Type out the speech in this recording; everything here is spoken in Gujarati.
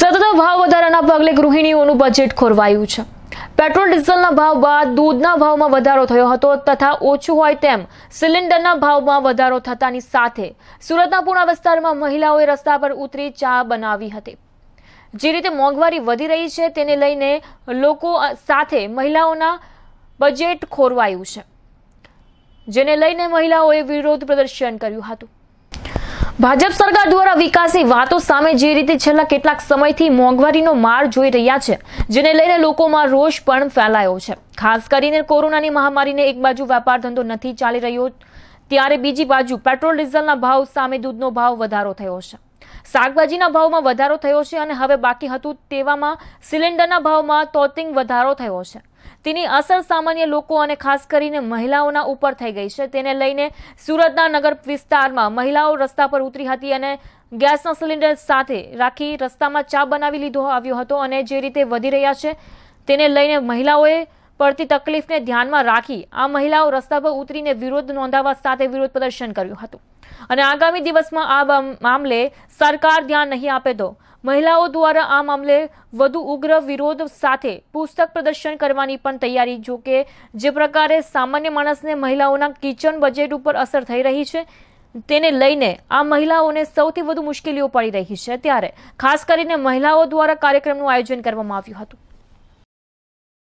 સતત ભાવ વધારાના પગલે ગૃહિણીઓનું બજેટ ખોરવાયું છે પેટ્રોલ ડીઝલના ભાવ બાદ દૂધના ભાવમાં વધારો થયો હતો તથા ઓછું હોય તેમ સિલિન્ડરના ભાવમાં વધારો થતાની સાથે સુરતના પૂર્ણા વિસ્તારમાં મહિલાઓએ રસ્તા પર ઉતરી ચા બનાવી હતી જે રીતે મોંઘવારી વધી રહી છે તેને લઈને લોકો સાથે મહિલાઓના બજેટ ખોરવાયું છે જેને લઈને મહિલાઓએ વિરોધ પ્રદર્શન કર્યું હતું ભાજપ સરકાર દ્વારા વિકાસની વાતો સામે જે રીતે છેલ્લા કેટલાક સમયથી મોંઘવારીનો માર જોઈ રહ્યા છે જેને લઈને લોકોમાં રોષ પણ ફેલાયો છે ખાસ કરીને કોરોનાની મહામારીને એક બાજુ વેપાર ધંધો નથી ચાલી રહ્યો ત્યારે બીજી બાજુ પેટ્રોલ ડીઝલના ભાવ સામે દૂધનો ભાવ વધારો થયો છે શાકભાજીના ભાવમાં વધારો થયો છે અને હવે બાકી હતું તેવામાં સિલિન્ડરના ભાવમાં તોતિંગ વધારો થયો છે તેની અસર સામાન્ય લોકો અને ખાસ કરીને મહિલાઓના ઉપર થઈ ગઈ છે તેને લઈને સુરતના નગર વિસ્તારમાં મહિલાઓ રસ્તા પર ઉતરી હતી અને ગેસના સિલિન્ડર સાથે રાખી રસ્તામાં ચા બનાવી લીધો આવ્યો હતો અને જે રીતે વધી રહ્યા છે તેને લઈને મહિલાઓએ પડતી તકલીફને ધ્યાનમાં રાખી આ મહિલાઓ રસ્તા પર ઉતરીને વિરોધ નોંધાવવા સાથે વિરોધ પ્રદર્શન કર્યું હતું અને આગામી દિવસમાં આ મામલે સરકાર ધ્યાન નહીં આપે તો મહિલાઓ દ્વારા આ મામલે વધુ ઉગ્ર વિરોધ સાથે પુસ્તક પ્રદર્શન કરવાની પણ તૈયારી જો કે જે પ્રકારે સામાન્ય માણસને મહિલાઓના કિચન બજેટ ઉપર અસર થઈ રહી છે તેને લઈને આ મહિલાઓને સૌથી વધુ મુશ્કેલીઓ પડી રહી છે ત્યારે ખાસ કરીને મહિલાઓ દ્વારા કાર્યક્રમનું આયોજન કરવામાં આવ્યું હતું